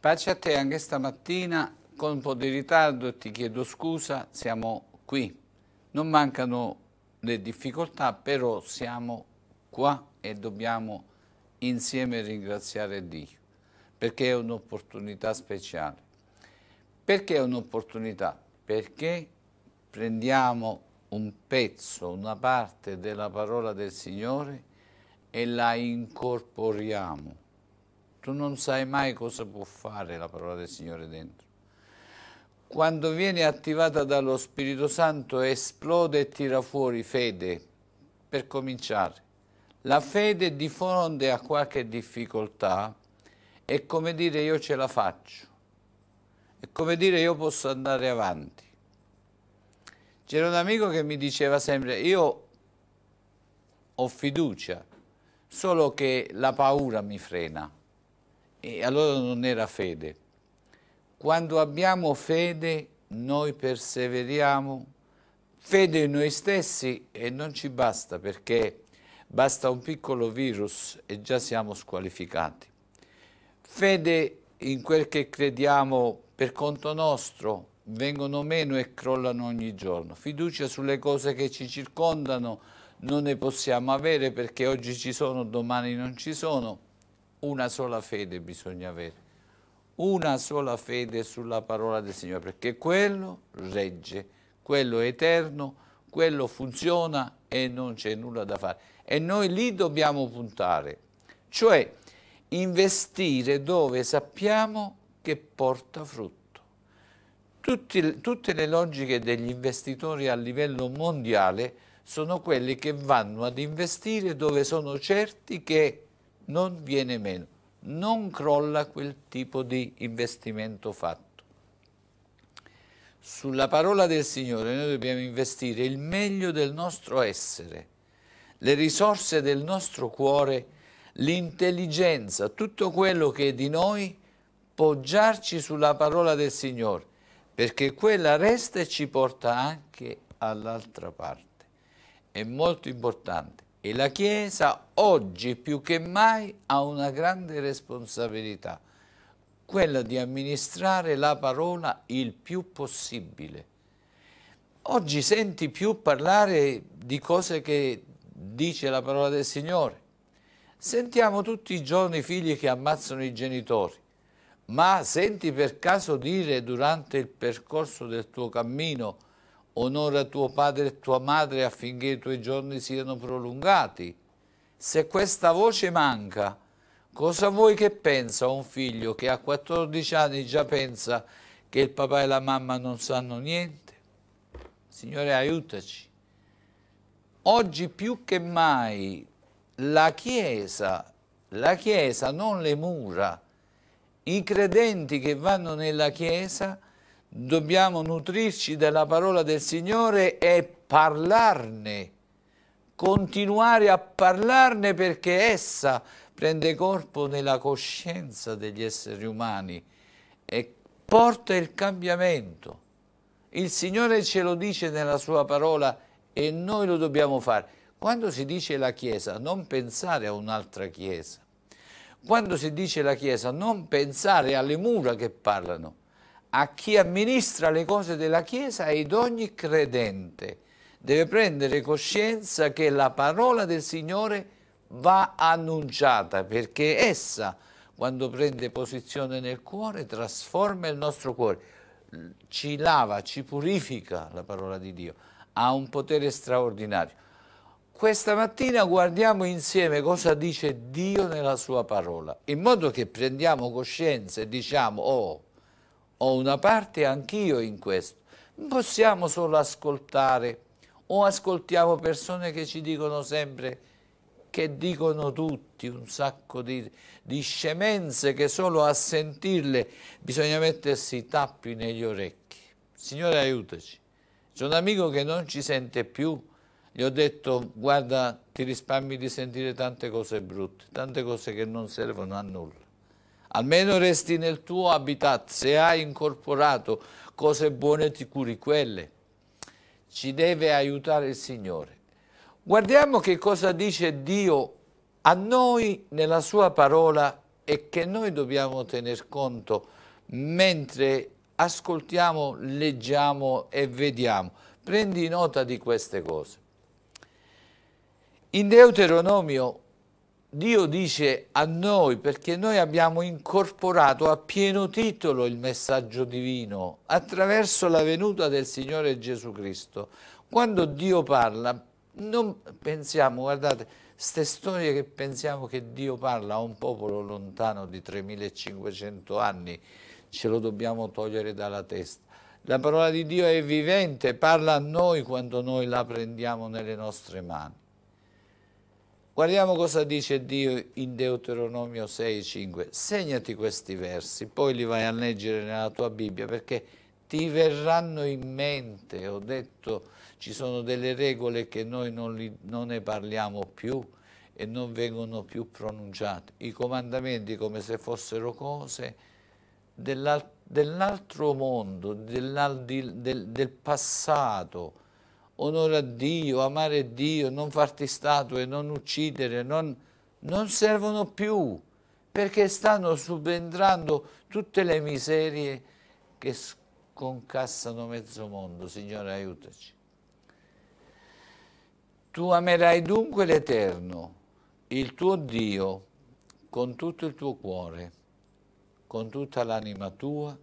Pace a te anche stamattina, con un po' di ritardo ti chiedo scusa, siamo qui. Non mancano le difficoltà, però siamo qua e dobbiamo insieme ringraziare Dio, perché è un'opportunità speciale. Perché è un'opportunità? Perché prendiamo un pezzo, una parte della parola del Signore e la incorporiamo tu non sai mai cosa può fare la parola del Signore dentro. Quando viene attivata dallo Spirito Santo esplode e tira fuori fede, per cominciare. La fede di fronte a qualche difficoltà è come dire io ce la faccio, è come dire io posso andare avanti. C'era un amico che mi diceva sempre io ho fiducia, solo che la paura mi frena e allora non era fede. Quando abbiamo fede noi perseveriamo, fede in noi stessi e non ci basta perché basta un piccolo virus e già siamo squalificati. Fede in quel che crediamo per conto nostro vengono meno e crollano ogni giorno. Fiducia sulle cose che ci circondano non ne possiamo avere perché oggi ci sono, domani non ci sono una sola fede bisogna avere, una sola fede sulla parola del Signore, perché quello regge, quello è eterno, quello funziona e non c'è nulla da fare. E noi lì dobbiamo puntare, cioè investire dove sappiamo che porta frutto. Tutti, tutte le logiche degli investitori a livello mondiale sono quelli che vanno ad investire dove sono certi che non viene meno, non crolla quel tipo di investimento fatto. Sulla parola del Signore noi dobbiamo investire il meglio del nostro essere, le risorse del nostro cuore, l'intelligenza, tutto quello che è di noi, poggiarci sulla parola del Signore, perché quella resta e ci porta anche all'altra parte. È molto importante. E la Chiesa oggi più che mai ha una grande responsabilità, quella di amministrare la parola il più possibile. Oggi senti più parlare di cose che dice la parola del Signore. Sentiamo tutti i giorni i figli che ammazzano i genitori, ma senti per caso dire durante il percorso del tuo cammino Onora tuo padre e tua madre affinché i tuoi giorni siano prolungati. Se questa voce manca, cosa vuoi che pensa un figlio che a 14 anni già pensa che il papà e la mamma non sanno niente? Signore aiutaci. Oggi più che mai la Chiesa, la Chiesa non le mura, i credenti che vanno nella Chiesa dobbiamo nutrirci della parola del Signore e parlarne, continuare a parlarne perché essa prende corpo nella coscienza degli esseri umani e porta il cambiamento. Il Signore ce lo dice nella sua parola e noi lo dobbiamo fare. Quando si dice la Chiesa, non pensare a un'altra Chiesa. Quando si dice la Chiesa, non pensare alle mura che parlano, a chi amministra le cose della Chiesa ed ogni credente deve prendere coscienza che la parola del Signore va annunciata perché essa quando prende posizione nel cuore trasforma il nostro cuore ci lava, ci purifica la parola di Dio ha un potere straordinario questa mattina guardiamo insieme cosa dice Dio nella sua parola in modo che prendiamo coscienza e diciamo oh ho una parte anch'io in questo. Non possiamo solo ascoltare o ascoltiamo persone che ci dicono sempre che dicono tutti un sacco di, di scemenze che solo a sentirle bisogna mettersi i tappi negli orecchi. Signore aiutaci. C'è un amico che non ci sente più, gli ho detto guarda ti risparmi di sentire tante cose brutte, tante cose che non servono a nulla almeno resti nel tuo habitat, se hai incorporato cose buone ti curi quelle. Ci deve aiutare il Signore. Guardiamo che cosa dice Dio a noi nella sua parola e che noi dobbiamo tener conto mentre ascoltiamo, leggiamo e vediamo. Prendi nota di queste cose. In Deuteronomio Dio dice a noi perché noi abbiamo incorporato a pieno titolo il messaggio divino attraverso la venuta del Signore Gesù Cristo. Quando Dio parla, non pensiamo, guardate, queste storie che pensiamo che Dio parla a un popolo lontano di 3500 anni, ce lo dobbiamo togliere dalla testa. La parola di Dio è vivente, parla a noi quando noi la prendiamo nelle nostre mani. Guardiamo cosa dice Dio in Deuteronomio 6, 5. Segnati questi versi, poi li vai a leggere nella tua Bibbia perché ti verranno in mente. Ho detto ci sono delle regole che noi non, li, non ne parliamo più e non vengono più pronunciate. I comandamenti come se fossero cose dell'altro mondo, dell del, del passato, onore a Dio, amare Dio, non farti statue, non uccidere, non, non servono più perché stanno subentrando tutte le miserie che sconcassano mezzo mondo. Signore, aiutaci. Tu amerai dunque l'Eterno, il tuo Dio, con tutto il tuo cuore, con tutta l'anima tua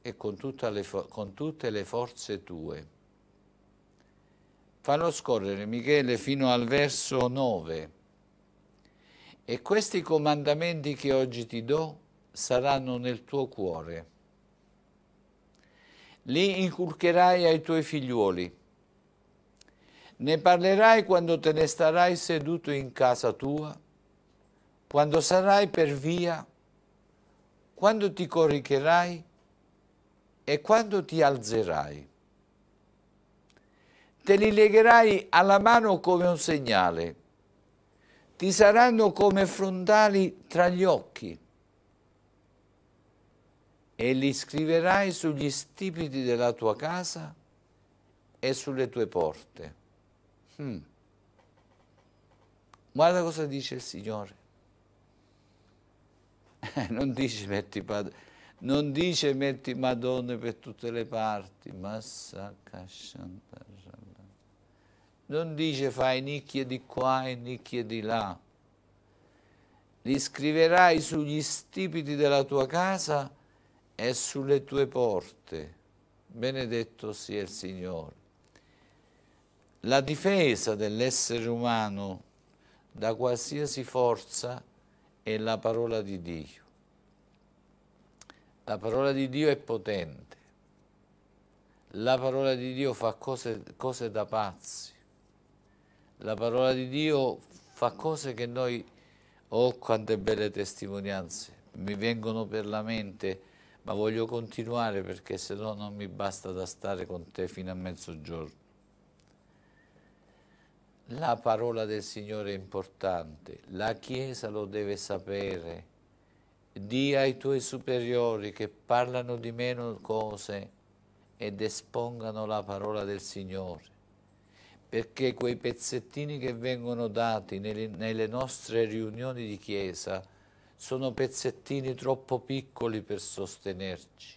e con, le con tutte le forze tue farò scorrere Michele fino al verso 9. E questi comandamenti che oggi ti do saranno nel tuo cuore. Li inculcherai ai tuoi figliuoli. Ne parlerai quando te ne starai seduto in casa tua, quando sarai per via, quando ti coricherai e quando ti alzerai te li legherai alla mano come un segnale, ti saranno come frontali tra gli occhi e li scriverai sugli stipiti della tua casa e sulle tue porte. Hmm. Guarda cosa dice il Signore. Eh, non dice metti padre non dice metti Madonna per tutte le parti, Massacasciantara non dice fai nicchie di qua e nicchie di là. Li scriverai sugli stipiti della tua casa e sulle tue porte. Benedetto sia il Signore. La difesa dell'essere umano da qualsiasi forza è la parola di Dio. La parola di Dio è potente. La parola di Dio fa cose, cose da pazzi la parola di Dio fa cose che noi, oh quante belle testimonianze, mi vengono per la mente, ma voglio continuare perché se no non mi basta da stare con te fino a mezzogiorno. La parola del Signore è importante, la Chiesa lo deve sapere. Di ai tuoi superiori che parlano di meno cose ed espongano la parola del Signore perché quei pezzettini che vengono dati nelle, nelle nostre riunioni di chiesa sono pezzettini troppo piccoli per sostenerci.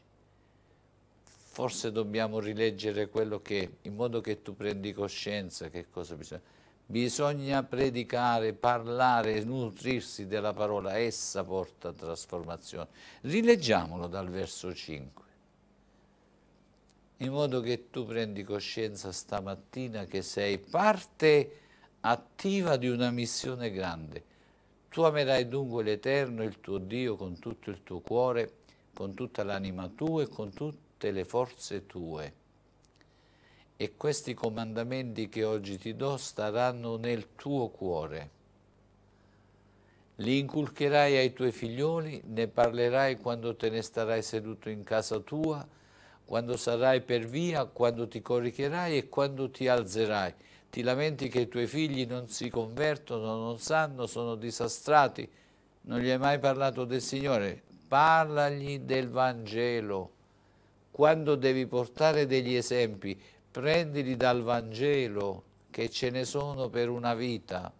Forse dobbiamo rileggere quello che, in modo che tu prendi coscienza che cosa bisogna. Bisogna predicare, parlare, nutrirsi della parola, essa porta trasformazione. Rileggiamolo dal verso 5 in modo che tu prendi coscienza stamattina che sei parte attiva di una missione grande. Tu amerai dunque l'Eterno, il tuo Dio, con tutto il tuo cuore, con tutta l'anima tua e con tutte le forze tue. E questi comandamenti che oggi ti do staranno nel tuo cuore. Li inculcherai ai tuoi figlioli, ne parlerai quando te ne starai seduto in casa tua, quando sarai per via, quando ti coricherai e quando ti alzerai. Ti lamenti che i tuoi figli non si convertono, non sanno, sono disastrati. Non gli hai mai parlato del Signore? Parlagli del Vangelo. Quando devi portare degli esempi, prendili dal Vangelo, che ce ne sono per una vita.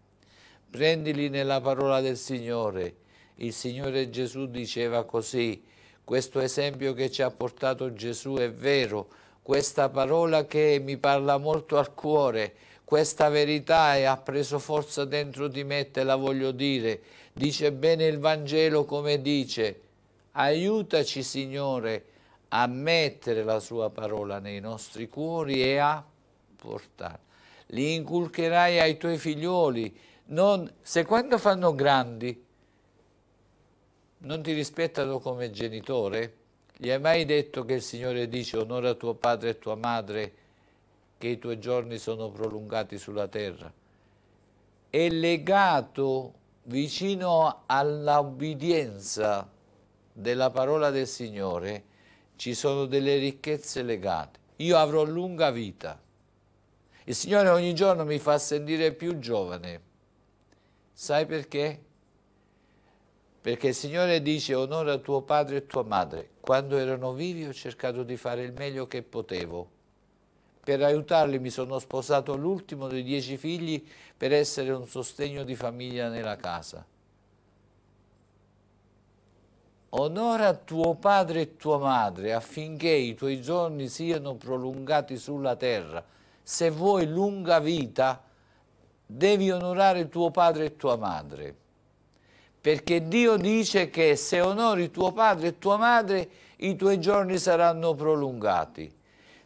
Prendili nella parola del Signore. Il Signore Gesù diceva così, questo esempio che ci ha portato Gesù è vero, questa parola che mi parla molto al cuore, questa verità e ha preso forza dentro di me, te la voglio dire. Dice bene il Vangelo come dice, aiutaci Signore a mettere la sua parola nei nostri cuori e a portarla. Li inculcherai ai tuoi figlioli, non, se quando fanno grandi non ti rispettano come genitore? Gli hai mai detto che il Signore dice onora tuo padre e tua madre, che i tuoi giorni sono prolungati sulla terra? È legato vicino all'obbedienza della parola del Signore, ci sono delle ricchezze legate. Io avrò lunga vita. Il Signore ogni giorno mi fa sentire più giovane. Sai perché? Perché il Signore dice onora tuo padre e tua madre. Quando erano vivi ho cercato di fare il meglio che potevo. Per aiutarli mi sono sposato l'ultimo dei dieci figli per essere un sostegno di famiglia nella casa. Onora tuo padre e tua madre affinché i tuoi giorni siano prolungati sulla terra. Se vuoi lunga vita, devi onorare tuo padre e tua madre perché Dio dice che se onori tuo padre e tua madre i tuoi giorni saranno prolungati.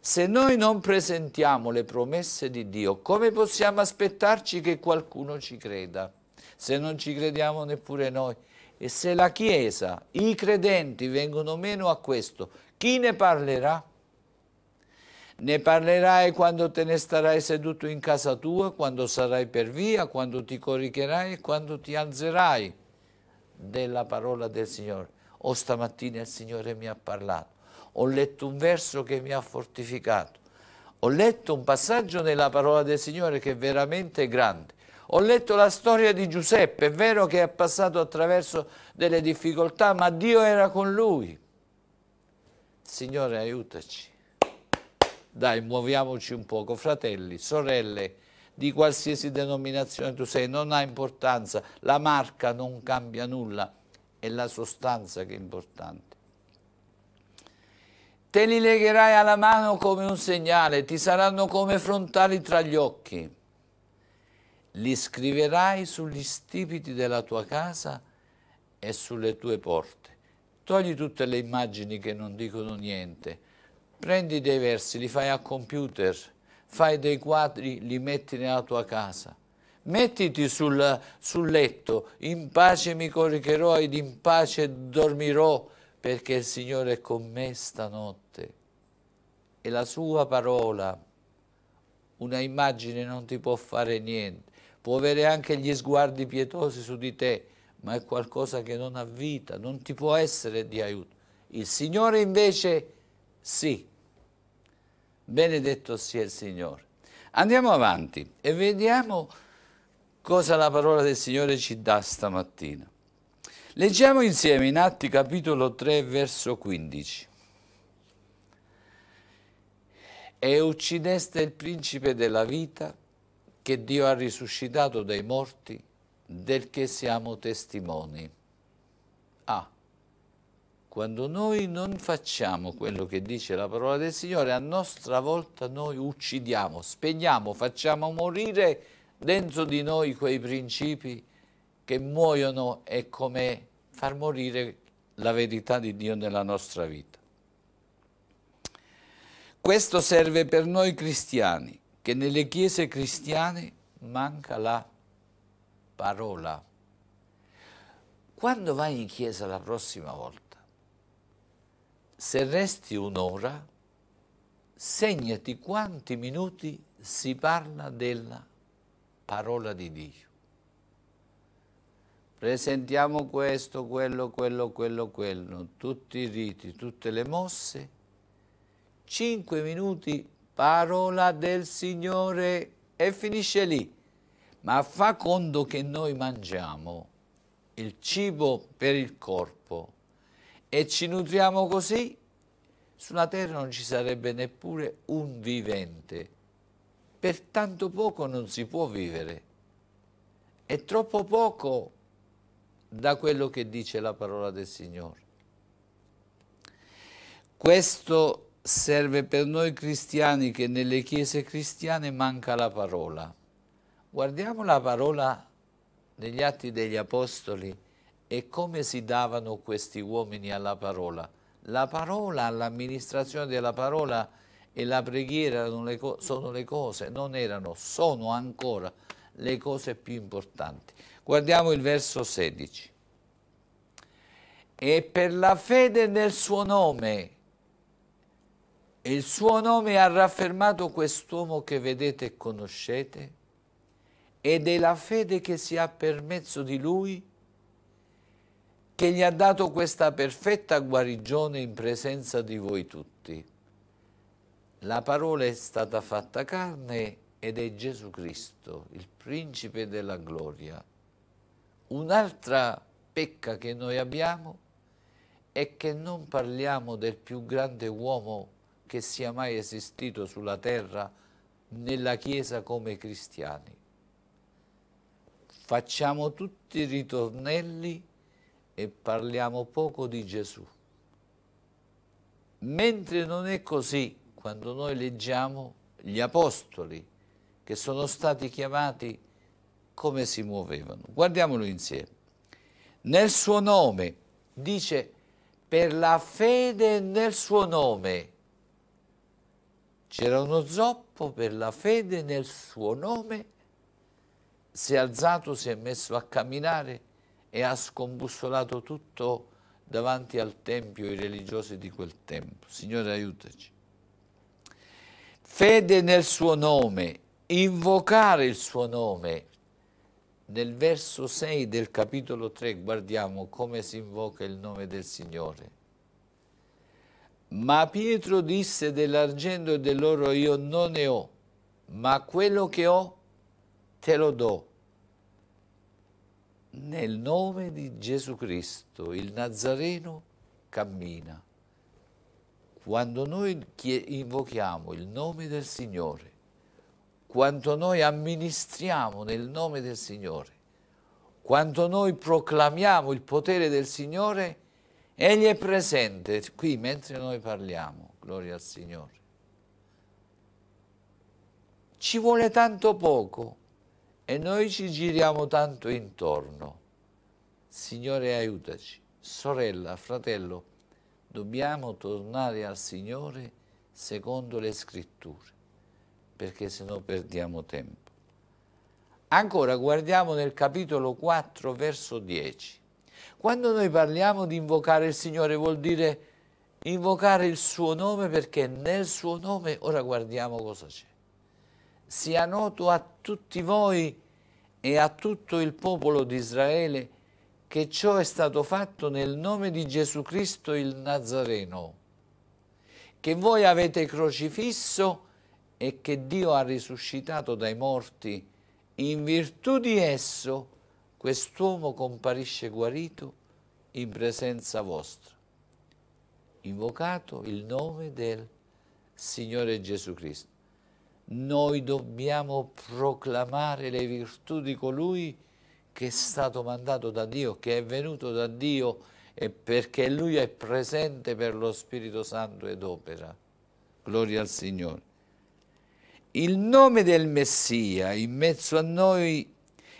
Se noi non presentiamo le promesse di Dio, come possiamo aspettarci che qualcuno ci creda? Se non ci crediamo neppure noi. E se la Chiesa, i credenti vengono meno a questo, chi ne parlerà? Ne parlerai quando te ne starai seduto in casa tua, quando sarai per via, quando ti coricherai e quando ti alzerai della parola del Signore. O stamattina il Signore mi ha parlato, ho letto un verso che mi ha fortificato, ho letto un passaggio nella parola del Signore che è veramente grande. Ho letto la storia di Giuseppe, è vero che è passato attraverso delle difficoltà, ma Dio era con lui. Signore, aiutaci. Dai, muoviamoci un poco, fratelli, sorelle, di qualsiasi denominazione tu sei, non ha importanza, la marca non cambia nulla, è la sostanza che è importante. Te li legherai alla mano come un segnale, ti saranno come frontali tra gli occhi. Li scriverai sugli stipiti della tua casa e sulle tue porte. Togli tutte le immagini che non dicono niente, prendi dei versi, li fai a computer, fai dei quadri, li metti nella tua casa. Mettiti sul, sul letto, in pace mi coricherò ed in pace dormirò, perché il Signore è con me stanotte. E la sua parola, una immagine non ti può fare niente. Può avere anche gli sguardi pietosi su di te, ma è qualcosa che non ha vita, non ti può essere di aiuto. Il Signore invece sì Benedetto sia il Signore. Andiamo avanti e vediamo cosa la parola del Signore ci dà stamattina. Leggiamo insieme in Atti capitolo 3 verso 15. E uccideste il principe della vita che Dio ha risuscitato dai morti, del che siamo testimoni. Ah, quando noi non facciamo quello che dice la parola del Signore, a nostra volta noi uccidiamo, spegniamo, facciamo morire dentro di noi quei principi che muoiono e come far morire la verità di Dio nella nostra vita. Questo serve per noi cristiani, che nelle chiese cristiane manca la parola. Quando vai in chiesa la prossima volta, se resti un'ora, segnati quanti minuti si parla della parola di Dio. Presentiamo questo, quello, quello, quello, quello, tutti i riti, tutte le mosse. Cinque minuti, parola del Signore e finisce lì. Ma fa conto che noi mangiamo il cibo per il corpo e ci nutriamo così, sulla terra non ci sarebbe neppure un vivente. Per tanto poco non si può vivere. È troppo poco da quello che dice la parola del Signore. Questo serve per noi cristiani che nelle chiese cristiane manca la parola. Guardiamo la parola negli Atti degli Apostoli, e come si davano questi uomini alla parola? La parola, l'amministrazione della parola e la preghiera le sono le cose, non erano, sono ancora le cose più importanti. Guardiamo il verso 16. E per la fede nel suo nome, il suo nome ha raffermato quest'uomo che vedete e conoscete, ed è la fede che si ha per mezzo di lui che gli ha dato questa perfetta guarigione in presenza di voi tutti. La parola è stata fatta carne ed è Gesù Cristo, il principe della gloria. Un'altra pecca che noi abbiamo è che non parliamo del più grande uomo che sia mai esistito sulla terra nella Chiesa come cristiani. Facciamo tutti i ritornelli e parliamo poco di Gesù. Mentre non è così quando noi leggiamo gli apostoli che sono stati chiamati come si muovevano. Guardiamolo insieme. Nel suo nome, dice, per la fede nel suo nome. C'era uno zoppo per la fede nel suo nome, si è alzato, si è messo a camminare e ha scombussolato tutto davanti al Tempio i religiosi di quel tempo. Signore aiutaci. Fede nel suo nome, invocare il suo nome. Nel verso 6 del capitolo 3 guardiamo come si invoca il nome del Signore. Ma Pietro disse dell'argento e dell'oro io non ne ho, ma quello che ho te lo do nel nome di Gesù Cristo il Nazareno cammina. Quando noi invochiamo il nome del Signore, quanto noi amministriamo nel nome del Signore, quanto noi proclamiamo il potere del Signore, Egli è presente qui mentre noi parliamo, gloria al Signore. Ci vuole tanto poco e noi ci giriamo tanto intorno. Signore aiutaci, sorella, fratello, dobbiamo tornare al Signore secondo le scritture, perché se no perdiamo tempo. Ancora guardiamo nel capitolo 4 verso 10. Quando noi parliamo di invocare il Signore vuol dire invocare il suo nome perché nel suo nome, ora guardiamo cosa c'è sia noto a tutti voi e a tutto il popolo di Israele che ciò è stato fatto nel nome di Gesù Cristo il Nazareno, che voi avete crocifisso e che Dio ha risuscitato dai morti. In virtù di esso quest'uomo comparisce guarito in presenza vostra. Invocato il nome del Signore Gesù Cristo noi dobbiamo proclamare le virtù di colui che è stato mandato da Dio, che è venuto da Dio e perché Lui è presente per lo Spirito Santo ed opera. Gloria al Signore. Il nome del Messia in mezzo a noi,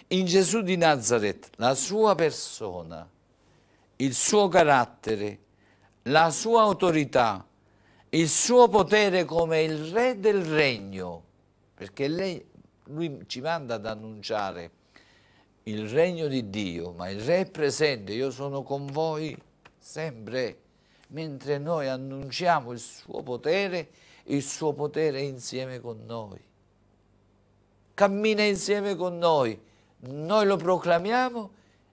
in Gesù di Nazareth, la sua persona, il suo carattere, la sua autorità, il suo potere come il re del regno, perché lei, lui ci manda ad annunciare il regno di Dio, ma il re è presente, io sono con voi sempre, mentre noi annunciamo il suo potere, il suo potere è insieme con noi. Cammina insieme con noi, noi lo proclamiamo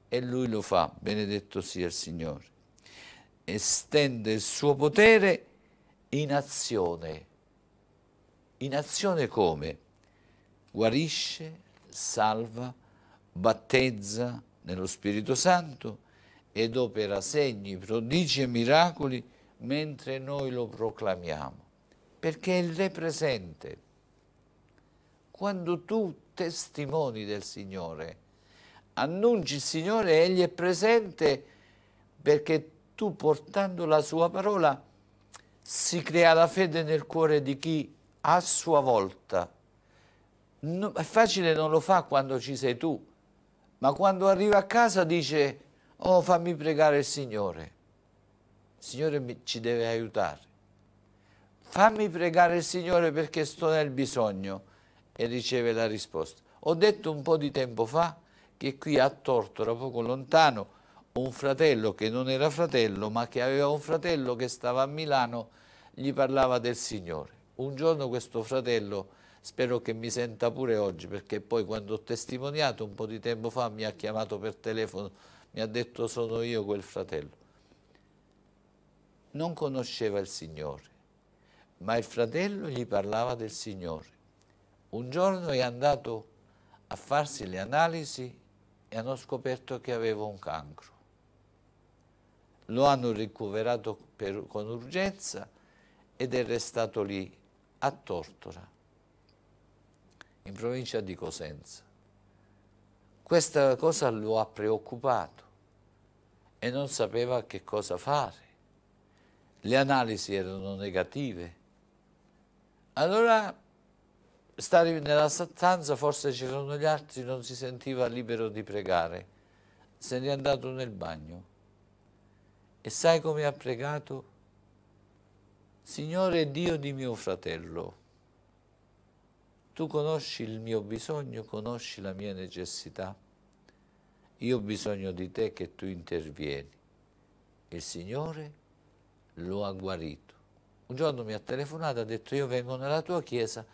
e lui lo fa, benedetto sia il Signore. Estende il suo potere in azione. In azione come? Guarisce, salva, battezza nello Spirito Santo ed opera segni, prodigi e miracoli mentre noi lo proclamiamo, perché è lei presente. Quando tu testimoni del Signore, annunci il Signore, Egli è presente perché tu portando la sua parola si crea la fede nel cuore di chi a sua volta. No, è facile non lo fa quando ci sei tu, ma quando arriva a casa dice oh fammi pregare il Signore, il Signore mi, ci deve aiutare. Fammi pregare il Signore perché sto nel bisogno e riceve la risposta. Ho detto un po' di tempo fa che qui a Tortora, poco lontano, un fratello che non era fratello ma che aveva un fratello che stava a Milano, gli parlava del Signore. Un giorno questo fratello, spero che mi senta pure oggi, perché poi quando ho testimoniato un po' di tempo fa mi ha chiamato per telefono, mi ha detto sono io quel fratello. Non conosceva il Signore, ma il fratello gli parlava del Signore. Un giorno è andato a farsi le analisi e hanno scoperto che aveva un cancro lo hanno ricoverato per, con urgenza ed è restato lì a Tortora, in provincia di Cosenza. Questa cosa lo ha preoccupato e non sapeva che cosa fare. Le analisi erano negative. Allora, stare nella stanza, forse c'erano gli altri, non si sentiva libero di pregare. Se ne è andato nel bagno e sai come ha pregato? Signore Dio di mio fratello, tu conosci il mio bisogno, conosci la mia necessità. Io ho bisogno di te che tu intervieni. Il Signore lo ha guarito. Un giorno mi ha telefonato, ha detto io vengo nella tua chiesa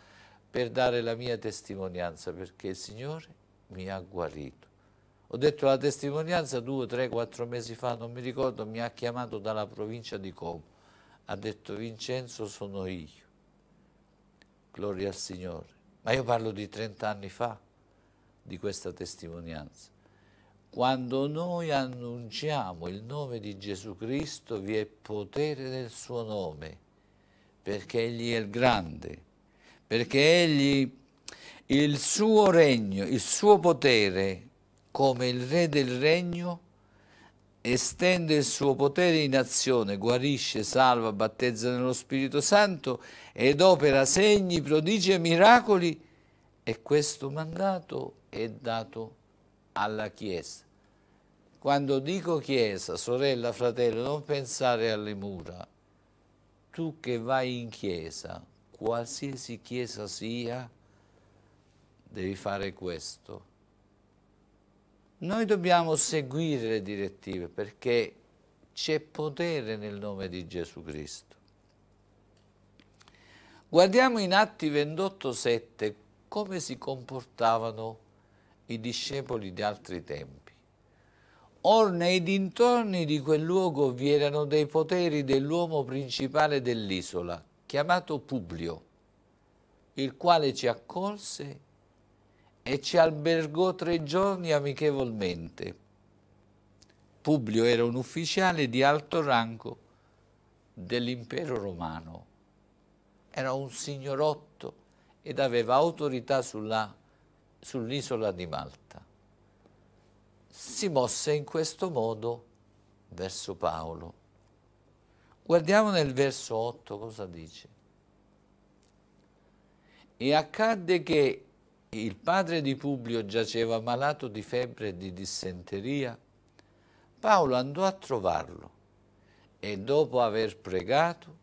per dare la mia testimonianza perché il Signore mi ha guarito. Ho detto la testimonianza due, tre, quattro mesi fa, non mi ricordo, mi ha chiamato dalla provincia di Como. Ha detto Vincenzo sono io. Gloria al Signore. Ma io parlo di 30 anni fa, di questa testimonianza. Quando noi annunciamo il nome di Gesù Cristo vi è potere nel suo nome, perché Egli è il grande, perché Egli, il suo regno, il suo potere come il re del regno, estende il suo potere in azione, guarisce, salva, battezza nello Spirito Santo ed opera segni, prodigi e miracoli e questo mandato è dato alla Chiesa. Quando dico Chiesa, sorella, fratello, non pensare alle mura. Tu che vai in Chiesa, qualsiasi Chiesa sia, devi fare questo noi dobbiamo seguire le direttive perché c'è potere nel nome di Gesù Cristo. Guardiamo in Atti 28,7 come si comportavano i discepoli di altri tempi. Or nei dintorni di quel luogo vi erano dei poteri dell'uomo principale dell'isola, chiamato Publio, il quale ci accolse e ci albergò tre giorni amichevolmente. Publio era un ufficiale di alto rango dell'impero romano. Era un signorotto ed aveva autorità sull'isola sull di Malta. Si mosse in questo modo verso Paolo. Guardiamo nel verso 8 cosa dice. E accadde che il padre di Publio giaceva malato di febbre e di dissenteria. Paolo andò a trovarlo e dopo aver pregato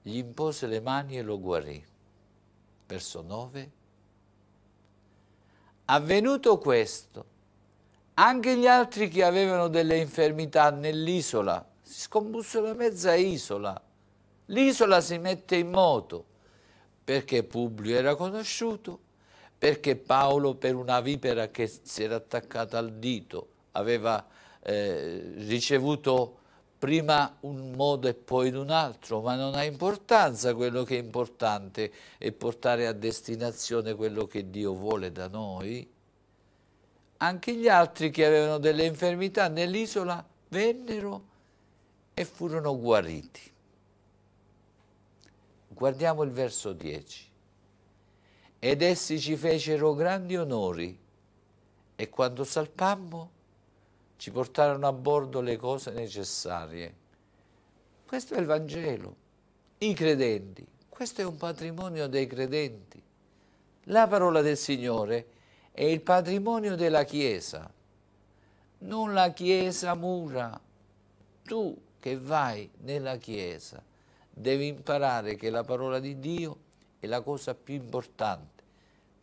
gli impose le mani e lo guarì. Verso 9. Avvenuto questo, anche gli altri che avevano delle infermità nell'isola, si scombusse la mezza isola, l'isola si mette in moto, perché Publio era conosciuto perché Paolo per una vipera che si era attaccata al dito aveva eh, ricevuto prima un modo e poi in un altro, ma non ha importanza quello che è importante e portare a destinazione quello che Dio vuole da noi. Anche gli altri che avevano delle infermità nell'isola vennero e furono guariti. Guardiamo il verso 10 ed essi ci fecero grandi onori e quando salpammo ci portarono a bordo le cose necessarie. Questo è il Vangelo. I credenti, questo è un patrimonio dei credenti. La parola del Signore è il patrimonio della Chiesa. Non la Chiesa mura. Tu che vai nella Chiesa devi imparare che la parola di Dio è la cosa più importante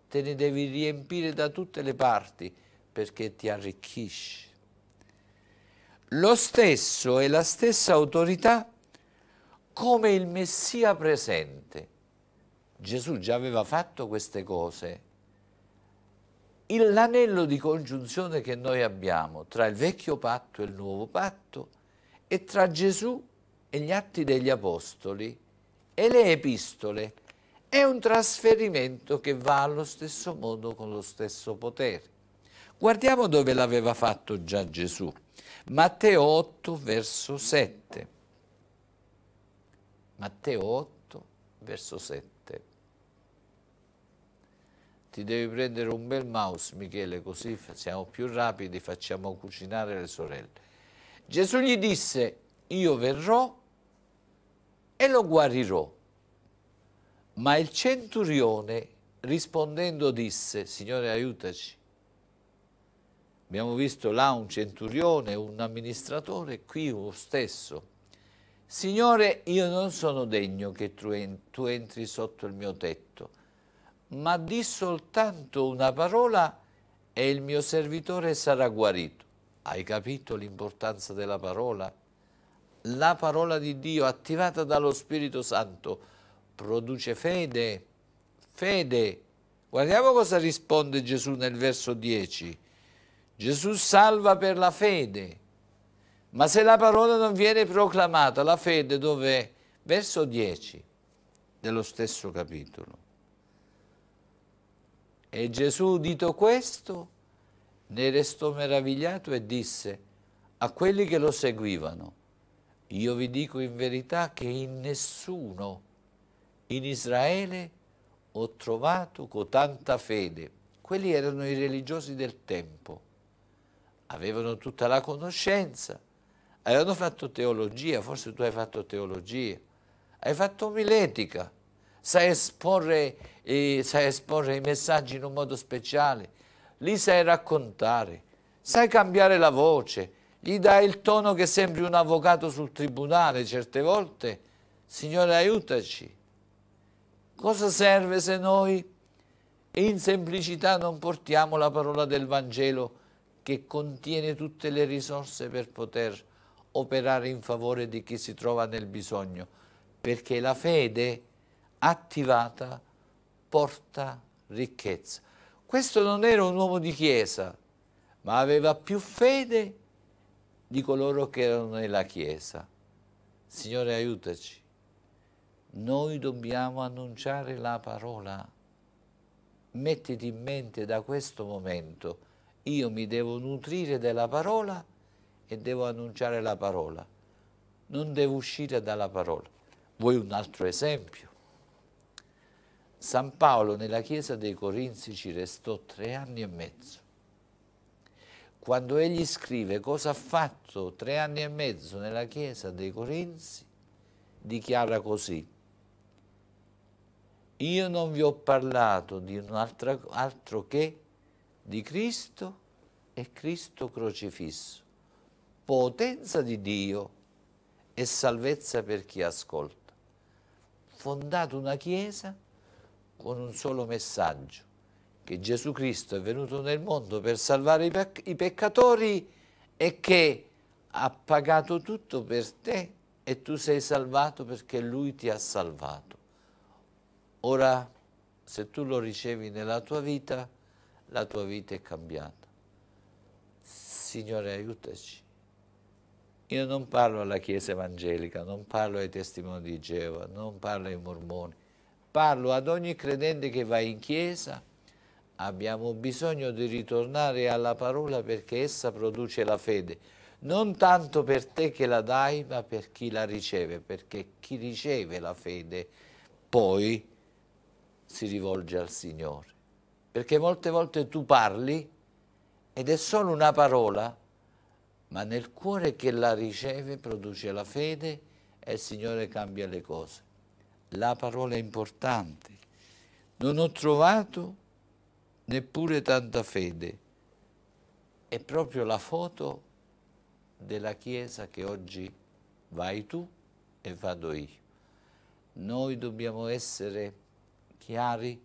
te ne devi riempire da tutte le parti perché ti arricchisci. Lo stesso e la stessa autorità come il Messia presente. Gesù già aveva fatto queste cose. L'anello di congiunzione che noi abbiamo tra il vecchio patto e il nuovo patto e tra Gesù e gli atti degli apostoli e le epistole è un trasferimento che va allo stesso modo con lo stesso potere. Guardiamo dove l'aveva fatto già Gesù. Matteo 8 verso 7. Matteo 8 verso 7. Ti devi prendere un bel mouse Michele così siamo più rapidi, facciamo cucinare le sorelle. Gesù gli disse io verrò e lo guarirò ma il centurione rispondendo disse, Signore aiutaci. Abbiamo visto là un centurione, un amministratore, qui lo stesso. Signore, io non sono degno che tu, entri sotto il mio tetto, ma di soltanto una parola e il mio servitore sarà guarito. Hai capito l'importanza della parola? La parola di Dio attivata dallo Spirito Santo produce fede, fede. Guardiamo cosa risponde Gesù nel verso 10. Gesù salva per la fede, ma se la parola non viene proclamata, la fede dov'è? Verso 10 dello stesso capitolo. E Gesù, udito questo, ne restò meravigliato e disse a quelli che lo seguivano, io vi dico in verità che in nessuno in Israele ho trovato con tanta fede. Quelli erano i religiosi del tempo, avevano tutta la conoscenza, avevano fatto teologia, forse tu hai fatto teologia, hai fatto miletica, sai esporre, eh, sai esporre i messaggi in un modo speciale, li sai raccontare, sai cambiare la voce, gli dai il tono che sembri un avvocato sul tribunale certe volte. Signore aiutaci Cosa serve se noi in semplicità non portiamo la parola del Vangelo che contiene tutte le risorse per poter operare in favore di chi si trova nel bisogno? Perché la fede attivata porta ricchezza. Questo non era un uomo di chiesa, ma aveva più fede di coloro che erano nella chiesa. Signore aiutaci. Noi dobbiamo annunciare la parola. Mettiti in mente da questo momento, io mi devo nutrire della parola e devo annunciare la parola. Non devo uscire dalla parola. Vuoi un altro esempio? San Paolo nella chiesa dei Corinzi ci restò tre anni e mezzo. Quando egli scrive cosa ha fatto tre anni e mezzo nella chiesa dei Corinzi, dichiara così, io non vi ho parlato di un altro, altro che di Cristo e Cristo crocifisso, potenza di Dio e salvezza per chi ascolta. Fondato una Chiesa con un solo messaggio, che Gesù Cristo è venuto nel mondo per salvare i, pec i peccatori e che ha pagato tutto per te e tu sei salvato perché Lui ti ha salvato. Ora, se tu lo ricevi nella tua vita, la tua vita è cambiata. Signore, aiutaci. Io non parlo alla Chiesa evangelica, non parlo ai testimoni di Geova, non parlo ai mormoni, parlo ad ogni credente che va in Chiesa. Abbiamo bisogno di ritornare alla parola perché essa produce la fede, non tanto per te che la dai, ma per chi la riceve, perché chi riceve la fede poi si rivolge al Signore. Perché molte volte tu parli ed è solo una parola, ma nel cuore che la riceve produce la fede e il Signore cambia le cose. La parola è importante. Non ho trovato neppure tanta fede. È proprio la foto della Chiesa che oggi vai tu e vado io. Noi dobbiamo essere chiari,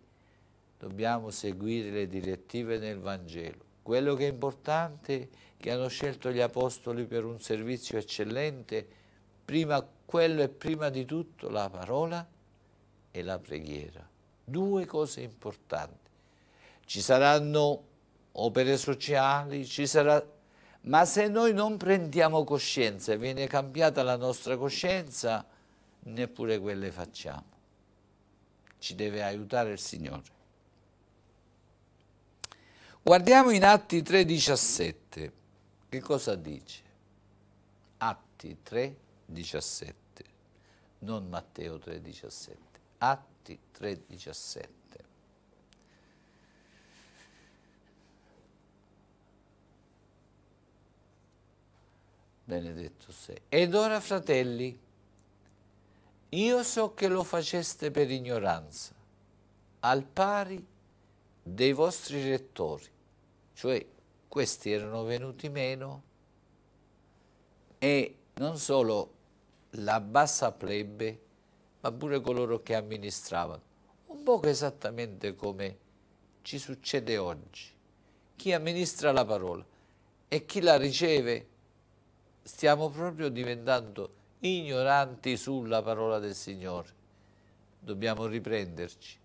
dobbiamo seguire le direttive nel Vangelo. Quello che è importante che hanno scelto gli apostoli per un servizio eccellente, prima quello è prima di tutto la parola e la preghiera. Due cose importanti. Ci saranno opere sociali, ci sarà... Ma se noi non prendiamo coscienza, e viene cambiata la nostra coscienza, neppure quelle facciamo ci deve aiutare il Signore. Guardiamo in Atti 3,17. Che cosa dice? Atti 3,17. Non Matteo 3,17. Atti 3,17. Benedetto sei. Ed ora, fratelli, io so che lo faceste per ignoranza, al pari dei vostri rettori, cioè questi erano venuti meno e non solo la bassa plebe, ma pure coloro che amministravano, un poco esattamente come ci succede oggi. Chi amministra la parola e chi la riceve, stiamo proprio diventando ignoranti sulla parola del Signore. Dobbiamo riprenderci,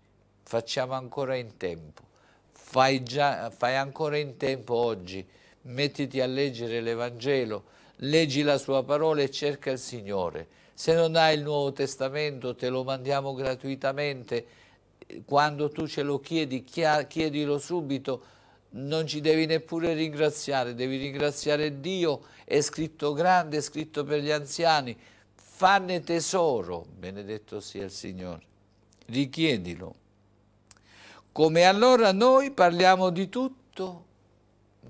facciamo ancora in tempo, fai, già, fai ancora in tempo oggi, mettiti a leggere l'Evangelo, leggi la sua parola e cerca il Signore. Se non hai il Nuovo Testamento te lo mandiamo gratuitamente, quando tu ce lo chiedi, chiedilo subito, non ci devi neppure ringraziare, devi ringraziare Dio, è scritto grande, è scritto per gli anziani, farne tesoro, benedetto sia il Signore, richiedilo. Come allora noi parliamo di tutto,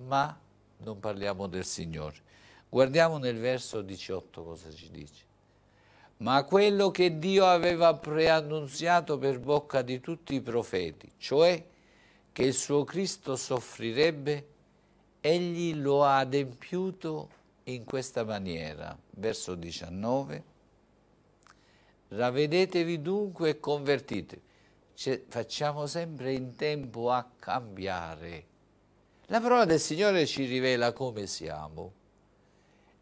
ma non parliamo del Signore. Guardiamo nel verso 18 cosa ci dice. Ma quello che Dio aveva preannunziato per bocca di tutti i profeti, cioè che il suo Cristo soffrirebbe, egli lo ha adempiuto in questa maniera. Verso 19. Ravvedetevi dunque e convertitevi. Cioè, facciamo sempre in tempo a cambiare. La parola del Signore ci rivela come siamo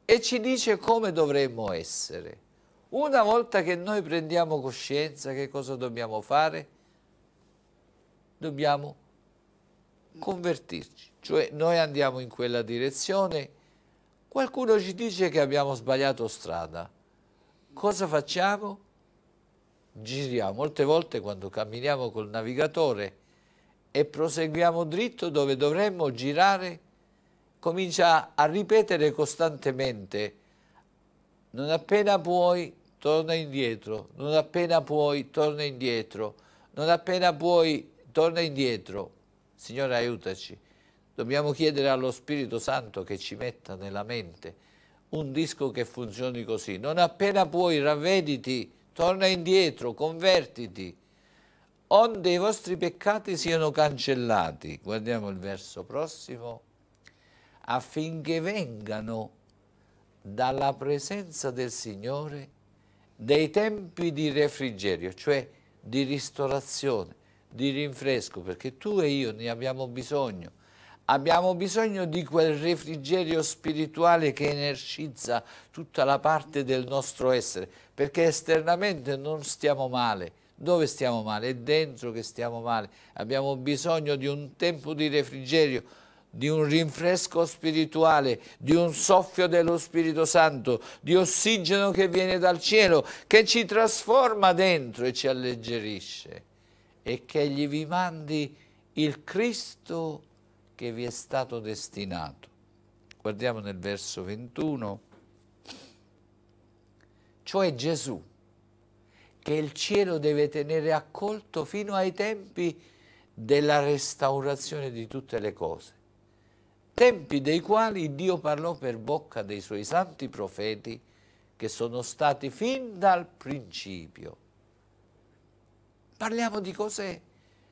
e ci dice come dovremmo essere. Una volta che noi prendiamo coscienza, che cosa dobbiamo fare? Dobbiamo convertirci, cioè noi andiamo in quella direzione, qualcuno ci dice che abbiamo sbagliato strada. Cosa facciamo? giriamo. Molte volte quando camminiamo col navigatore e proseguiamo dritto dove dovremmo girare, comincia a ripetere costantemente, non appena puoi torna indietro, non appena puoi torna indietro, non appena puoi torna indietro. Signore aiutaci, dobbiamo chiedere allo Spirito Santo che ci metta nella mente un disco che funzioni così. Non appena puoi ravvediti, torna indietro, convertiti, onde i vostri peccati siano cancellati. Guardiamo il verso prossimo. Affinché vengano dalla presenza del Signore dei tempi di refrigerio, cioè di ristorazione, di rinfresco, perché tu e io ne abbiamo bisogno. Abbiamo bisogno di quel refrigerio spirituale che energizza tutta la parte del nostro essere perché esternamente non stiamo male. Dove stiamo male? È dentro che stiamo male. Abbiamo bisogno di un tempo di refrigerio, di un rinfresco spirituale, di un soffio dello Spirito Santo, di ossigeno che viene dal cielo, che ci trasforma dentro e ci alleggerisce e che gli vi mandi il Cristo che vi è stato destinato. Guardiamo nel verso 21 cioè Gesù, che il cielo deve tenere accolto fino ai tempi della restaurazione di tutte le cose, tempi dei quali Dio parlò per bocca dei suoi santi profeti che sono stati fin dal principio. Parliamo di cose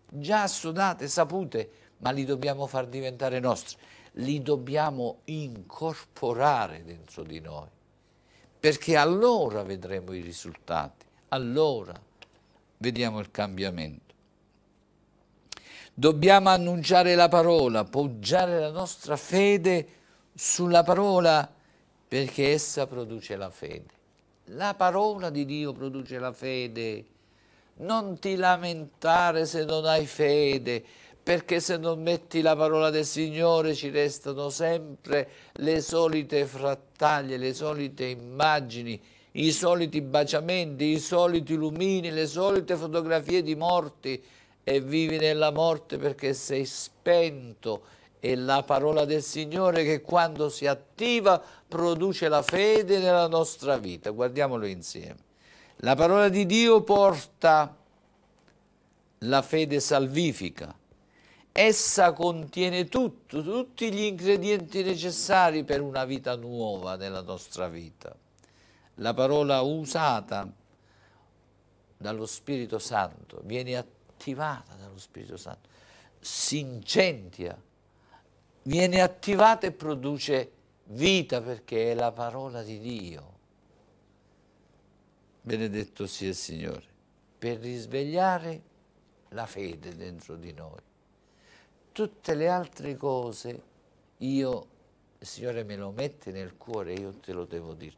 già sudate, sapute, ma li dobbiamo far diventare nostri, li dobbiamo incorporare dentro di noi perché allora vedremo i risultati, allora vediamo il cambiamento. Dobbiamo annunciare la parola, poggiare la nostra fede sulla parola perché essa produce la fede. La parola di Dio produce la fede. Non ti lamentare se non hai fede perché se non metti la parola del Signore ci restano sempre le solite frattaglie, le solite immagini, i soliti baciamenti, i soliti lumini, le solite fotografie di morti e vivi nella morte perché sei spento È la parola del Signore che quando si attiva produce la fede nella nostra vita. Guardiamolo insieme. La parola di Dio porta la fede salvifica, Essa contiene tutto, tutti gli ingredienti necessari per una vita nuova nella nostra vita. La parola usata dallo Spirito Santo viene attivata dallo Spirito Santo, si incendia, viene attivata e produce vita perché è la parola di Dio. Benedetto sia il Signore, per risvegliare la fede dentro di noi tutte le altre cose io, Signore me lo mette nel cuore, io te lo devo dire,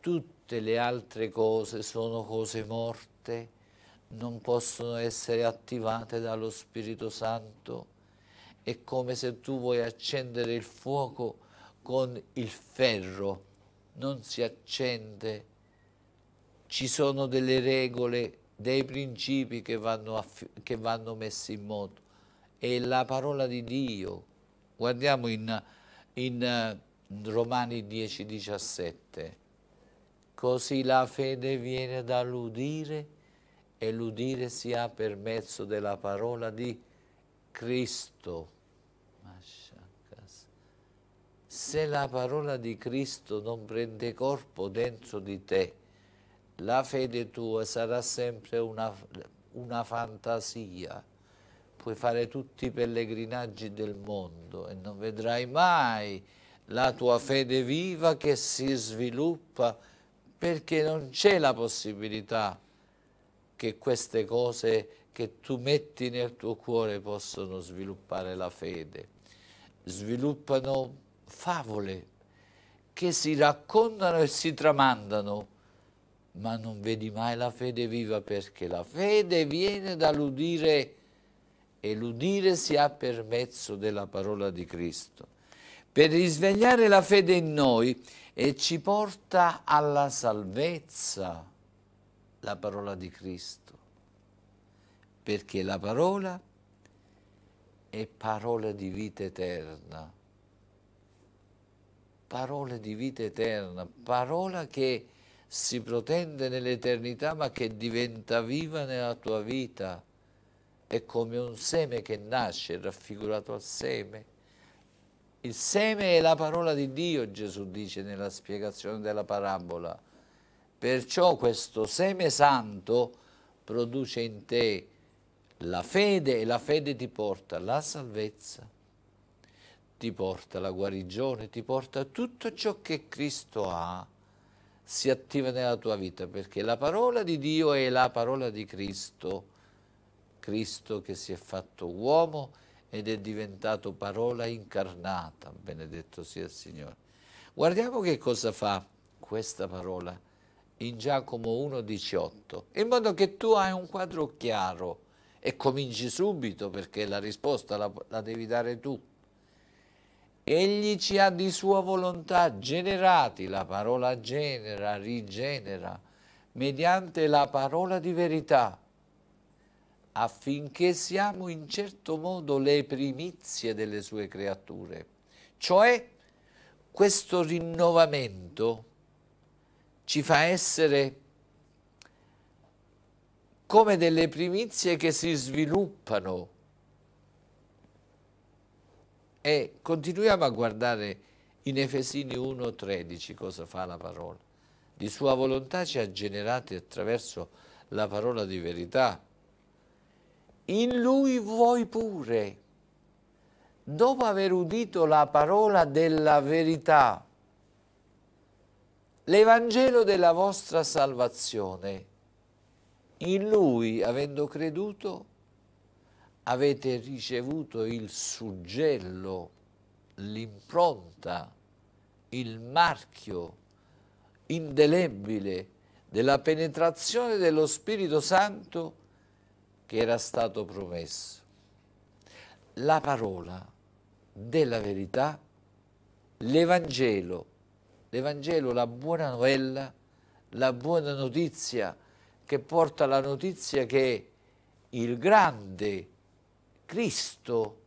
tutte le altre cose sono cose morte, non possono essere attivate dallo Spirito Santo, è come se tu vuoi accendere il fuoco con il ferro, non si accende, ci sono delle regole, dei principi che vanno, che vanno messi in moto è la parola di Dio. Guardiamo in, in eh, Romani 10, 17. Così la fede viene dall'udire e l'udire si ha per mezzo della parola di Cristo. Se la parola di Cristo non prende corpo dentro di te, la fede tua sarà sempre una, una fantasia puoi fare tutti i pellegrinaggi del mondo e non vedrai mai la tua fede viva che si sviluppa perché non c'è la possibilità che queste cose che tu metti nel tuo cuore possono sviluppare la fede. Sviluppano favole che si raccontano e si tramandano, ma non vedi mai la fede viva perché la fede viene dall'udire e l'udire si ha per mezzo della parola di Cristo, per risvegliare la fede in noi e ci porta alla salvezza la parola di Cristo, perché la parola è parola di vita eterna, parola di vita eterna, parola che si protende nell'eternità ma che diventa viva nella tua vita è come un seme che nasce, raffigurato al seme. Il seme è la parola di Dio, Gesù dice nella spiegazione della parabola. Perciò questo seme santo produce in te la fede e la fede ti porta la salvezza, ti porta la guarigione, ti porta tutto ciò che Cristo ha, si attiva nella tua vita perché la parola di Dio è la parola di Cristo Cristo che si è fatto uomo ed è diventato parola incarnata, benedetto sia il Signore. Guardiamo che cosa fa questa parola in Giacomo 1,18, in modo che tu hai un quadro chiaro e cominci subito perché la risposta la, la devi dare tu. Egli ci ha di sua volontà generati, la parola genera, rigenera, mediante la parola di verità affinché siamo in certo modo le primizie delle sue creature. Cioè questo rinnovamento ci fa essere come delle primizie che si sviluppano e continuiamo a guardare in Efesini 1.13 cosa fa la parola. Di sua volontà ci ha generati attraverso la parola di verità in lui voi pure, dopo aver udito la parola della verità, l'Evangelo della vostra salvazione, in lui, avendo creduto, avete ricevuto il suggello, l'impronta, il marchio indelebile della penetrazione dello Spirito Santo che era stato promesso. La parola della verità, l'Evangelo, l'Evangelo, la buona novella, la buona notizia che porta la notizia che il grande Cristo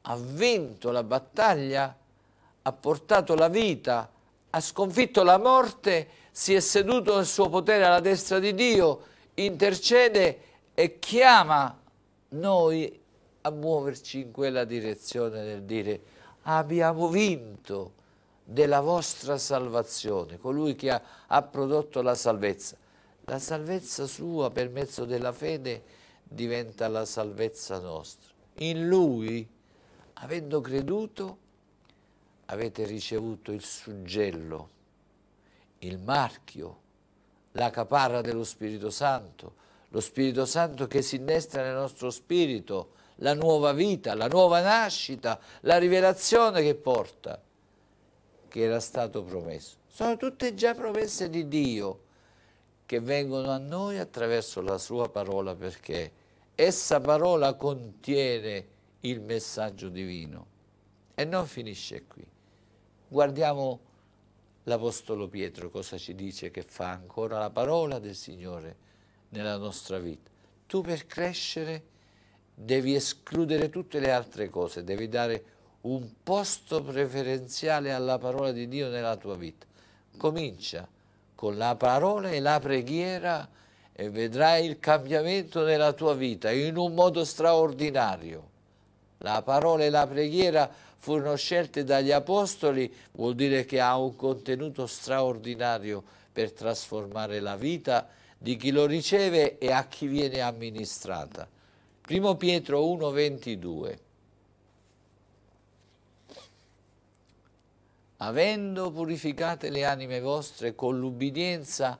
ha vinto la battaglia, ha portato la vita, ha sconfitto la morte, si è seduto nel suo potere alla destra di Dio, intercede e chiama noi a muoverci in quella direzione nel dire abbiamo vinto della vostra salvazione, colui che ha, ha prodotto la salvezza. La salvezza sua per mezzo della fede diventa la salvezza nostra. In lui, avendo creduto, avete ricevuto il suggello, il marchio, la caparra dello Spirito Santo, lo Spirito Santo che si innestra nel nostro spirito, la nuova vita, la nuova nascita, la rivelazione che porta, che era stato promesso. Sono tutte già promesse di Dio che vengono a noi attraverso la sua parola perché essa parola contiene il messaggio divino. E non finisce qui. Guardiamo l'Apostolo Pietro cosa ci dice che fa ancora la parola del Signore nella nostra vita. Tu per crescere devi escludere tutte le altre cose, devi dare un posto preferenziale alla parola di Dio nella tua vita. Comincia con la parola e la preghiera e vedrai il cambiamento nella tua vita in un modo straordinario. La parola e la preghiera furono scelte dagli apostoli, vuol dire che ha un contenuto straordinario per trasformare la vita di chi lo riceve e a chi viene amministrata. Primo Pietro 1,22 Avendo purificate le anime vostre con l'ubbidienza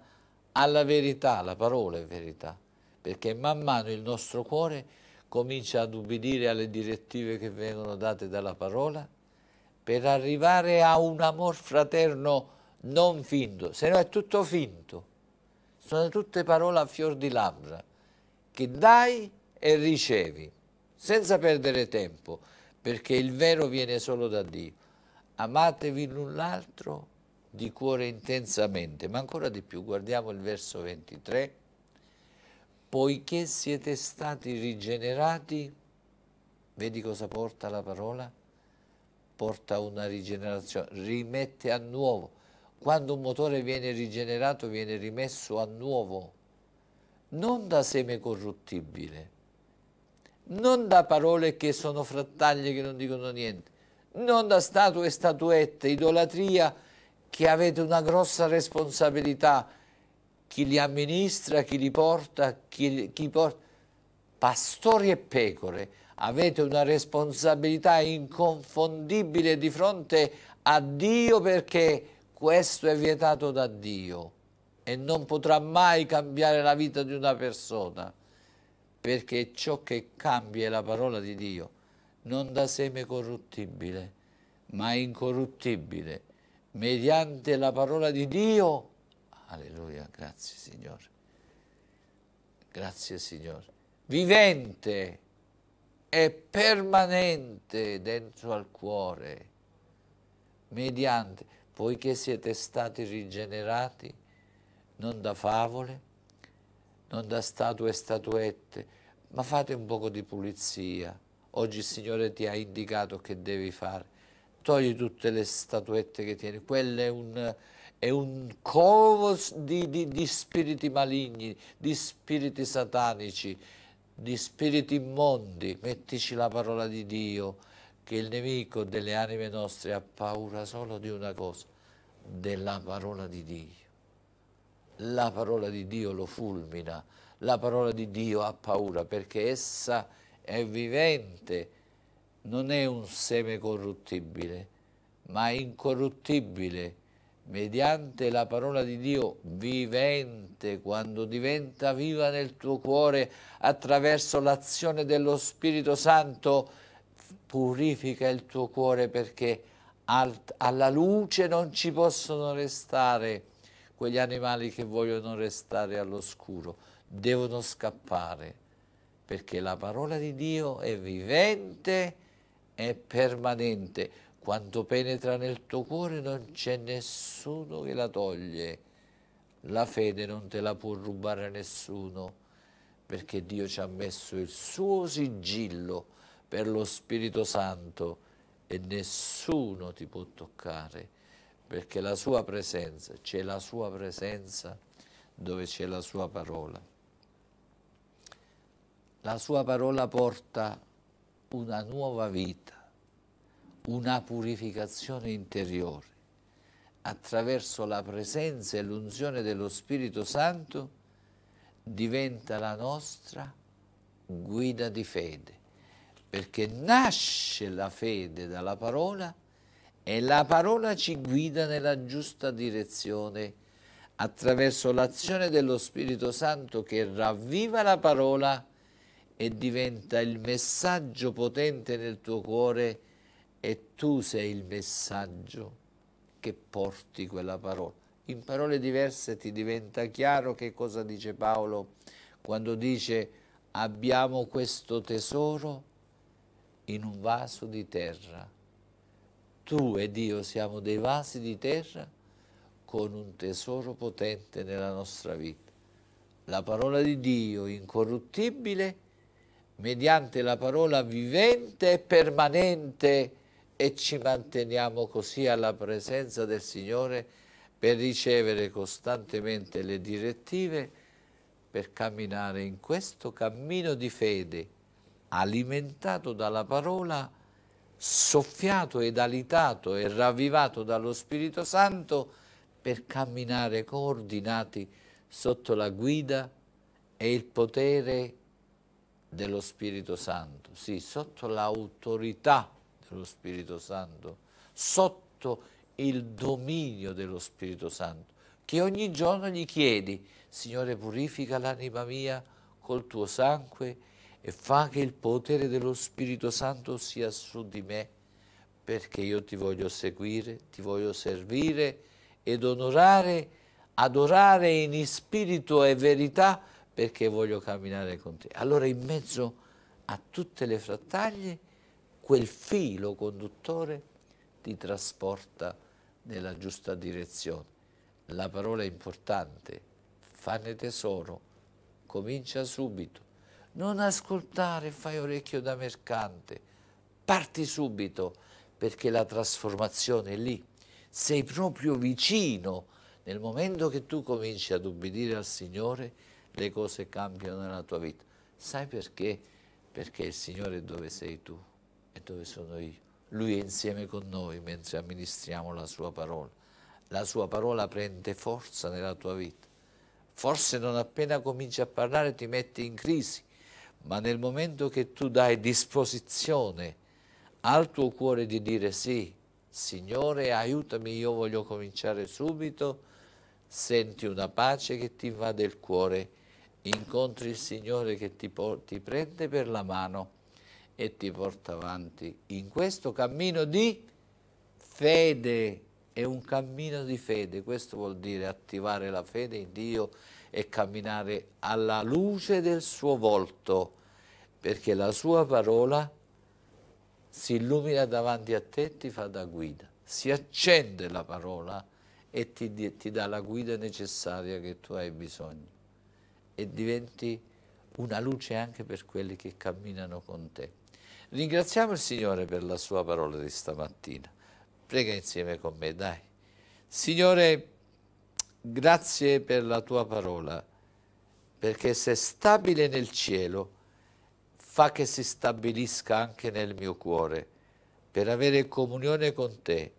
alla verità, la parola è verità, perché man mano il nostro cuore comincia ad ubbidire alle direttive che vengono date dalla parola per arrivare a un amor fraterno non finto, se no è tutto finto sono tutte parole a fior di labbra, che dai e ricevi, senza perdere tempo, perché il vero viene solo da Dio. Amatevi l'un l'altro di cuore intensamente, ma ancora di più, guardiamo il verso 23, poiché siete stati rigenerati, vedi cosa porta la parola? Porta una rigenerazione, rimette a nuovo, quando un motore viene rigenerato viene rimesso a nuovo, non da seme corruttibile, non da parole che sono frattaglie che non dicono niente, non da statue e statuette, idolatria che avete una grossa responsabilità, chi li amministra, chi li porta, chi, chi porta, pastori e pecore, avete una responsabilità inconfondibile di fronte a Dio perché questo è vietato da Dio e non potrà mai cambiare la vita di una persona, perché ciò che cambia è la parola di Dio, non da seme corruttibile, ma incorruttibile, mediante la parola di Dio. Alleluia, grazie Signore. Grazie Signore. Vivente e permanente dentro al cuore, mediante poiché siete stati rigenerati non da favole, non da statue e statuette, ma fate un poco di pulizia. Oggi il Signore ti ha indicato che devi fare. Togli tutte le statuette che tieni, quello è un, è un covo di, di, di spiriti maligni, di spiriti satanici, di spiriti immondi. Mettici la parola di Dio, che il nemico delle anime nostre ha paura solo di una cosa, della parola di Dio. La parola di Dio lo fulmina, la parola di Dio ha paura perché essa è vivente, non è un seme corruttibile, ma incorruttibile, mediante la parola di Dio vivente, quando diventa viva nel tuo cuore attraverso l'azione dello Spirito Santo, purifica il tuo cuore perché alla luce non ci possono restare quegli animali che vogliono restare all'oscuro, devono scappare, perché la parola di Dio è vivente e permanente. Quando penetra nel tuo cuore non c'è nessuno che la toglie. La fede non te la può rubare nessuno, perché Dio ci ha messo il suo sigillo per lo Spirito Santo e nessuno ti può toccare perché la sua presenza, c'è la sua presenza dove c'è la sua parola. La sua parola porta una nuova vita, una purificazione interiore. Attraverso la presenza e l'unzione dello Spirito Santo diventa la nostra guida di fede perché nasce la fede dalla parola e la parola ci guida nella giusta direzione attraverso l'azione dello Spirito Santo che ravviva la parola e diventa il messaggio potente nel tuo cuore e tu sei il messaggio che porti quella parola. In parole diverse ti diventa chiaro che cosa dice Paolo quando dice abbiamo questo tesoro in un vaso di terra. Tu ed io siamo dei vasi di terra con un tesoro potente nella nostra vita. La parola di Dio incorruttibile, mediante la parola vivente e permanente, e ci manteniamo così alla presenza del Signore per ricevere costantemente le direttive per camminare in questo cammino di fede alimentato dalla parola, soffiato ed alitato e ravvivato dallo Spirito Santo per camminare coordinati sotto la guida e il potere dello Spirito Santo, sì, sotto l'autorità dello Spirito Santo, sotto il dominio dello Spirito Santo, che ogni giorno gli chiedi, Signore purifica l'anima mia col tuo sangue e fa che il potere dello Spirito Santo sia su di me, perché io ti voglio seguire, ti voglio servire ed onorare, adorare in spirito e verità, perché voglio camminare con te. Allora in mezzo a tutte le frattaglie, quel filo conduttore ti trasporta nella giusta direzione. La parola è importante, fanne tesoro, comincia subito non ascoltare, fai orecchio da mercante, parti subito perché la trasformazione è lì, sei proprio vicino, nel momento che tu cominci ad ubbidire al Signore le cose cambiano nella tua vita, sai perché? Perché il Signore è dove sei tu e dove sono io, Lui è insieme con noi mentre amministriamo la Sua parola, la Sua parola prende forza nella tua vita, forse non appena cominci a parlare ti metti in crisi, ma nel momento che tu dai disposizione al tuo cuore di dire sì, Signore aiutami, io voglio cominciare subito, senti una pace che ti va del cuore, incontri il Signore che ti, ti prende per la mano e ti porta avanti in questo cammino di fede è un cammino di fede, questo vuol dire attivare la fede in Dio e camminare alla luce del suo volto, perché la sua parola si illumina davanti a te ti fa da guida, si accende la parola e ti, ti dà la guida necessaria che tu hai bisogno e diventi una luce anche per quelli che camminano con te. Ringraziamo il Signore per la sua parola di stamattina. Prega insieme con me, dai. Signore, grazie per la tua parola, perché se è stabile nel cielo, fa che si stabilisca anche nel mio cuore, per avere comunione con te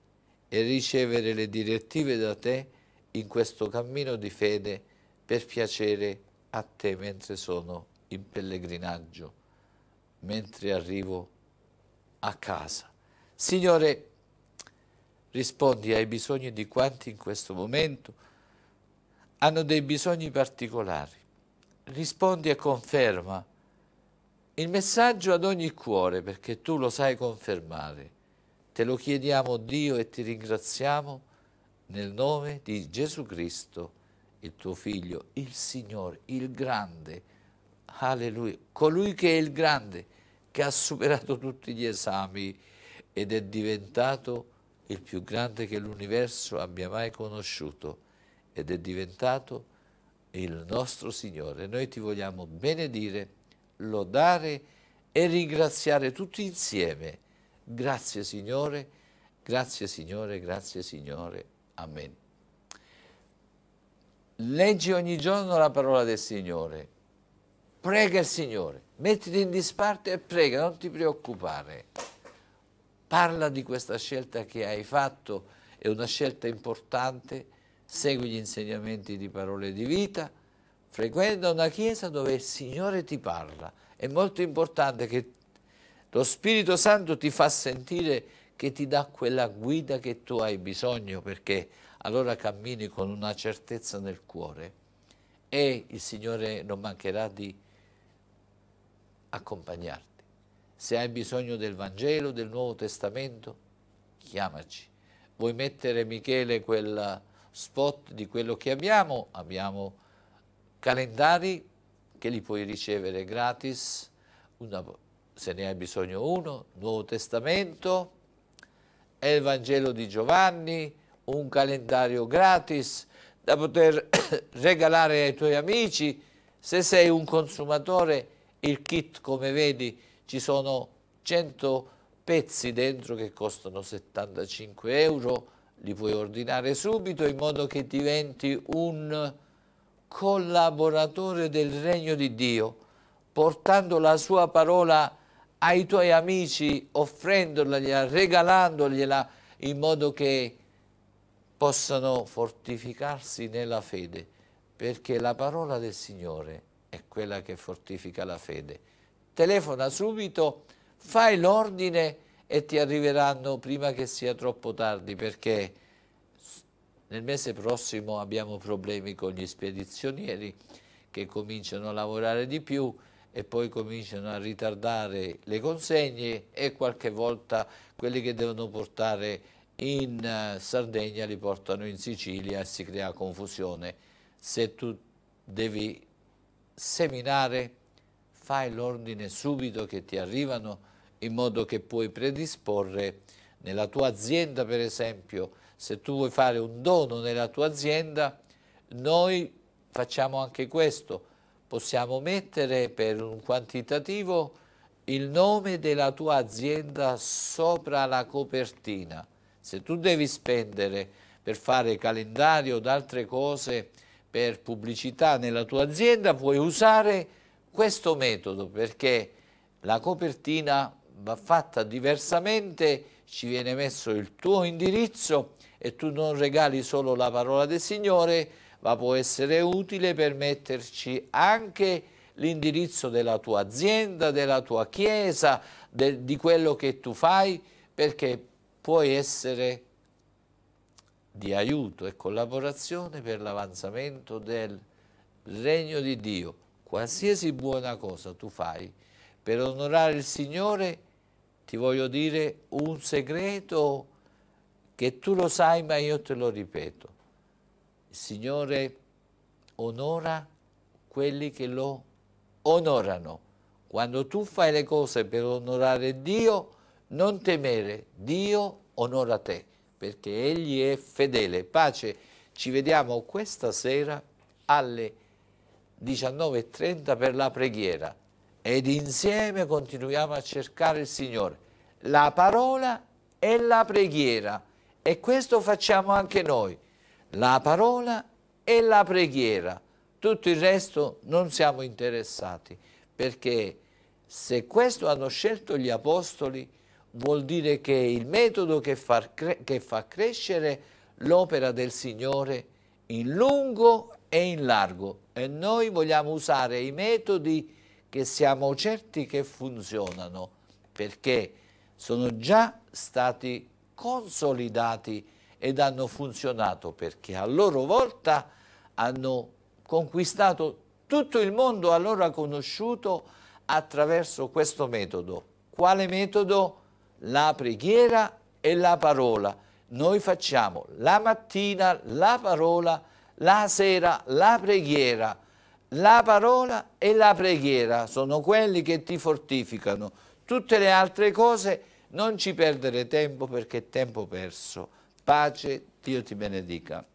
e ricevere le direttive da te in questo cammino di fede per piacere a te mentre sono in pellegrinaggio, mentre arrivo a casa. Signore, rispondi ai bisogni di quanti in questo momento hanno dei bisogni particolari. Rispondi e conferma il messaggio ad ogni cuore perché tu lo sai confermare. Te lo chiediamo Dio e ti ringraziamo nel nome di Gesù Cristo, il tuo Figlio, il Signore, il Grande. Alleluia. Colui che è il Grande, che ha superato tutti gli esami ed è diventato il più grande che l'universo abbia mai conosciuto ed è diventato il nostro Signore. Noi ti vogliamo benedire, lodare e ringraziare tutti insieme. Grazie Signore, grazie Signore, grazie Signore. Amen. Leggi ogni giorno la parola del Signore. Prega il Signore. Mettiti in disparte e prega, non ti preoccupare. Parla di questa scelta che hai fatto, è una scelta importante, segui gli insegnamenti di parole di vita, frequenta una chiesa dove il Signore ti parla. È molto importante che lo Spirito Santo ti fa sentire che ti dà quella guida che tu hai bisogno perché allora cammini con una certezza nel cuore e il Signore non mancherà di accompagnarti. Se hai bisogno del Vangelo, del Nuovo Testamento, chiamaci. Vuoi mettere, Michele, quel spot di quello che abbiamo? Abbiamo calendari che li puoi ricevere gratis, una, se ne hai bisogno uno, Nuovo Testamento, è il Vangelo di Giovanni, un calendario gratis da poter regalare ai tuoi amici, se sei un consumatore il kit come vedi ci sono 100 pezzi dentro che costano 75 euro, li puoi ordinare subito in modo che diventi un collaboratore del regno di Dio, portando la sua parola ai tuoi amici, offrendogliela, regalandogliela in modo che possano fortificarsi nella fede, perché la parola del Signore è quella che fortifica la fede telefona subito, fai l'ordine e ti arriveranno prima che sia troppo tardi perché nel mese prossimo abbiamo problemi con gli spedizionieri che cominciano a lavorare di più e poi cominciano a ritardare le consegne e qualche volta quelli che devono portare in eh, Sardegna li portano in Sicilia e si crea confusione. Se tu devi seminare fai l'ordine subito che ti arrivano in modo che puoi predisporre nella tua azienda per esempio, se tu vuoi fare un dono nella tua azienda, noi facciamo anche questo, possiamo mettere per un quantitativo il nome della tua azienda sopra la copertina. Se tu devi spendere per fare calendario o altre cose per pubblicità nella tua azienda, puoi usare questo metodo perché la copertina va fatta diversamente, ci viene messo il tuo indirizzo e tu non regali solo la parola del Signore, ma può essere utile per metterci anche l'indirizzo della tua azienda, della tua chiesa, de, di quello che tu fai, perché puoi essere di aiuto e collaborazione per l'avanzamento del regno di Dio qualsiasi buona cosa tu fai per onorare il Signore, ti voglio dire un segreto che tu lo sai ma io te lo ripeto. Il Signore onora quelli che lo onorano. Quando tu fai le cose per onorare Dio, non temere, Dio onora te, perché Egli è fedele. Pace, ci vediamo questa sera alle 10. 19.30 per la preghiera ed insieme continuiamo a cercare il Signore. La parola e la preghiera e questo facciamo anche noi. La parola e la preghiera. Tutto il resto non siamo interessati perché se questo hanno scelto gli apostoli vuol dire che il metodo che fa, cre che fa crescere l'opera del Signore in lungo e in largo e noi vogliamo usare i metodi che siamo certi che funzionano perché sono già stati consolidati ed hanno funzionato perché a loro volta hanno conquistato tutto il mondo allora conosciuto attraverso questo metodo. Quale metodo? La preghiera e la parola. Noi facciamo la mattina la parola la sera, la preghiera. La parola e la preghiera sono quelli che ti fortificano. Tutte le altre cose non ci perdere tempo perché è tempo perso. Pace, Dio ti benedica.